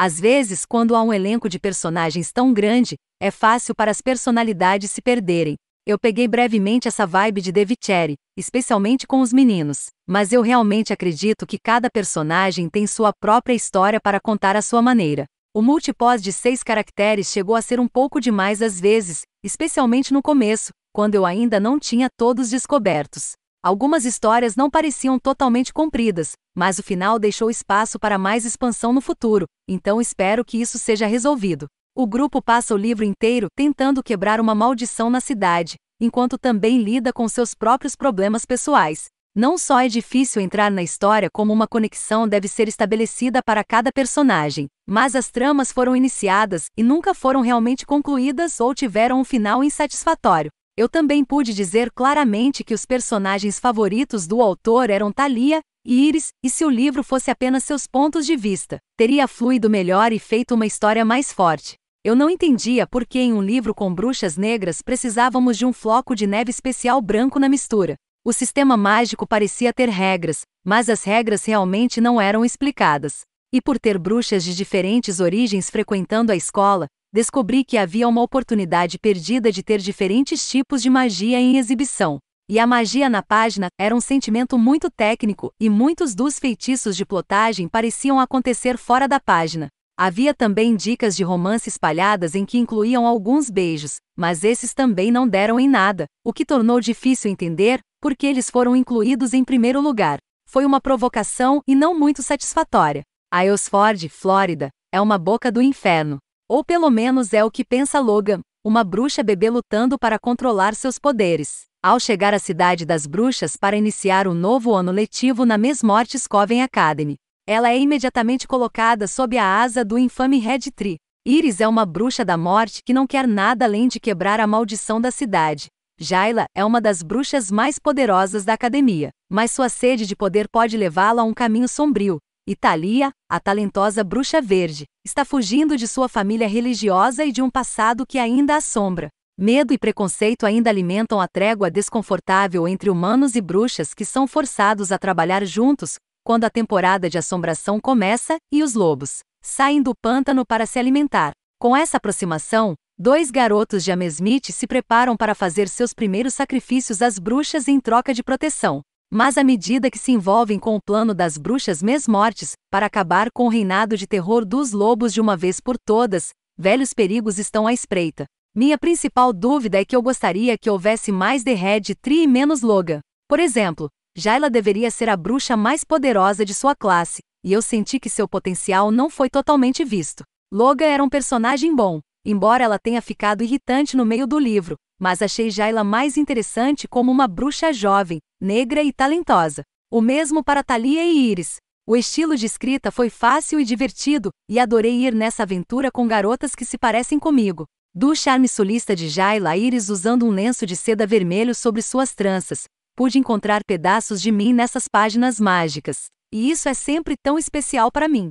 Às vezes, quando há um elenco de personagens tão grande, é fácil para as personalidades se perderem. Eu peguei brevemente essa vibe de Cherry, especialmente com os meninos, mas eu realmente acredito que cada personagem tem sua própria história para contar à sua maneira. O multipós de seis caracteres chegou a ser um pouco demais às vezes, especialmente no começo, quando eu ainda não tinha todos descobertos. Algumas histórias não pareciam totalmente compridas, mas o final deixou espaço para mais expansão no futuro, então espero que isso seja resolvido. O grupo passa o livro inteiro tentando quebrar uma maldição na cidade, enquanto também lida com seus próprios problemas pessoais. Não só é difícil entrar na história como uma conexão deve ser estabelecida para cada personagem, mas as tramas foram iniciadas e nunca foram realmente concluídas ou tiveram um final insatisfatório eu também pude dizer claramente que os personagens favoritos do autor eram Thalia e Iris, e se o livro fosse apenas seus pontos de vista, teria fluído melhor e feito uma história mais forte. Eu não entendia por que em um livro com bruxas negras precisávamos de um floco de neve especial branco na mistura. O sistema mágico parecia ter regras, mas as regras realmente não eram explicadas. E por ter bruxas de diferentes origens frequentando a escola, descobri que havia uma oportunidade perdida de ter diferentes tipos de magia em exibição. E a magia na página era um sentimento muito técnico, e muitos dos feitiços de plotagem pareciam acontecer fora da página. Havia também dicas de romance espalhadas em que incluíam alguns beijos, mas esses também não deram em nada, o que tornou difícil entender por que eles foram incluídos em primeiro lugar. Foi uma provocação e não muito satisfatória. A Eosford, Flórida, é uma boca do inferno. Ou pelo menos é o que pensa Logan, uma bruxa bebê lutando para controlar seus poderes. Ao chegar à cidade das bruxas para iniciar o um novo ano letivo na Mesmorte Scoven Academy, ela é imediatamente colocada sob a asa do infame Red Tree. Iris é uma bruxa da morte que não quer nada além de quebrar a maldição da cidade. Jaila é uma das bruxas mais poderosas da academia, mas sua sede de poder pode levá-la a um caminho sombrio, Italia, a talentosa bruxa verde, está fugindo de sua família religiosa e de um passado que ainda assombra. Medo e preconceito ainda alimentam a trégua desconfortável entre humanos e bruxas que são forçados a trabalhar juntos quando a temporada de assombração começa e os lobos saem do pântano para se alimentar. Com essa aproximação, dois garotos de Amesmith se preparam para fazer seus primeiros sacrifícios às bruxas em troca de proteção. Mas à medida que se envolvem com o plano das bruxas mesmortes, para acabar com o reinado de terror dos lobos de uma vez por todas, velhos perigos estão à espreita. Minha principal dúvida é que eu gostaria que houvesse mais The Red Tree e menos Loga. Por exemplo, Jaila deveria ser a bruxa mais poderosa de sua classe, e eu senti que seu potencial não foi totalmente visto. Loga era um personagem bom, embora ela tenha ficado irritante no meio do livro, mas achei Jaila mais interessante como uma bruxa jovem, negra e talentosa. O mesmo para Thalia e Iris. O estilo de escrita foi fácil e divertido, e adorei ir nessa aventura com garotas que se parecem comigo. Do charme solista de Jaila Iris usando um lenço de seda vermelho sobre suas tranças, pude encontrar pedaços de mim nessas páginas mágicas. E isso é sempre tão especial para mim.